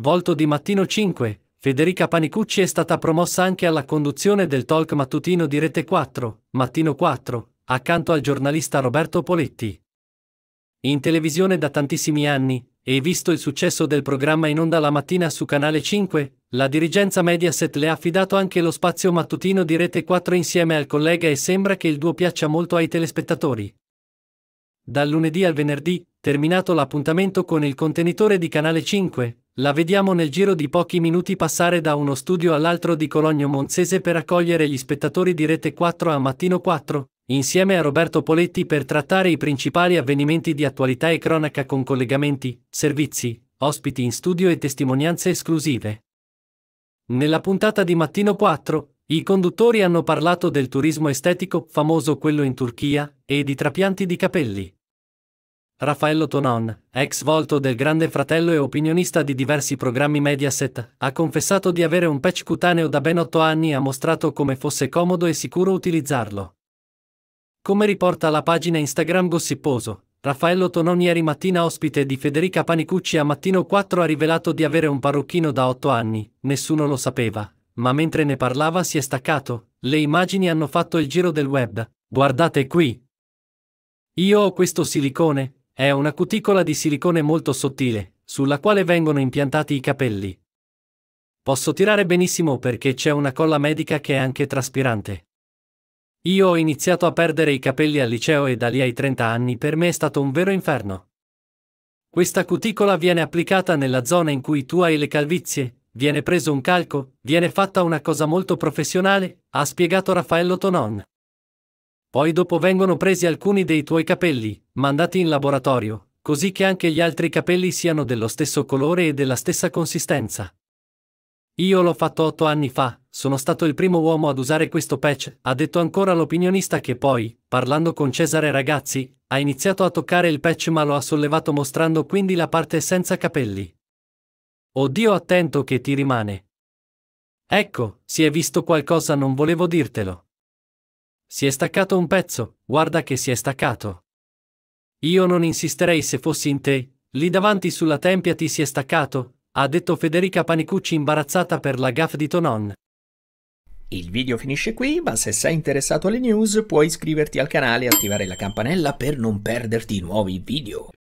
Volto di Mattino 5, Federica Panicucci è stata promossa anche alla conduzione del talk mattutino di Rete 4, Mattino 4, accanto al giornalista Roberto Poletti. In televisione da tantissimi anni, e visto il successo del programma in onda la mattina su Canale 5, la dirigenza Mediaset le ha affidato anche lo spazio mattutino di Rete 4 insieme al collega e sembra che il duo piaccia molto ai telespettatori. Dal lunedì al venerdì, terminato l'appuntamento con il contenitore di Canale 5, la vediamo nel giro di pochi minuti passare da uno studio all'altro di Cologno Monzese per accogliere gli spettatori di Rete 4 a Mattino 4, insieme a Roberto Poletti per trattare i principali avvenimenti di attualità e cronaca con collegamenti, servizi, ospiti in studio e testimonianze esclusive. Nella puntata di Mattino 4, i conduttori hanno parlato del turismo estetico, famoso quello in Turchia, e di trapianti di capelli. Raffaello Tonon, ex volto del Grande Fratello e opinionista di diversi programmi Mediaset, ha confessato di avere un patch cutaneo da ben otto anni e ha mostrato come fosse comodo e sicuro utilizzarlo. Come riporta la pagina Instagram Gossiposo, Raffaello Tonon ieri mattina ospite di Federica Panicucci a Mattino 4 ha rivelato di avere un parrucchino da otto anni, nessuno lo sapeva, ma mentre ne parlava si è staccato, le immagini hanno fatto il giro del web, guardate qui. Io ho questo silicone, è una cuticola di silicone molto sottile, sulla quale vengono impiantati i capelli. Posso tirare benissimo perché c'è una colla medica che è anche traspirante. Io ho iniziato a perdere i capelli al liceo e da lì ai 30 anni per me è stato un vero inferno. Questa cuticola viene applicata nella zona in cui tu hai le calvizie, viene preso un calco, viene fatta una cosa molto professionale, ha spiegato Raffaello Tonon. Poi dopo vengono presi alcuni dei tuoi capelli, mandati in laboratorio, così che anche gli altri capelli siano dello stesso colore e della stessa consistenza. Io l'ho fatto otto anni fa, sono stato il primo uomo ad usare questo patch, ha detto ancora l'opinionista che poi, parlando con Cesare Ragazzi, ha iniziato a toccare il patch ma lo ha sollevato mostrando quindi la parte senza capelli. Oddio attento che ti rimane. Ecco, si è visto qualcosa non volevo dirtelo. Si è staccato un pezzo, guarda che si è staccato. Io non insisterei se fossi in te, lì davanti sulla tempia ti si è staccato, ha detto Federica Panicucci imbarazzata per la gaffe di Tonon. Il video finisce qui, ma se sei interessato alle news puoi iscriverti al canale e attivare la campanella per non perderti nuovi video.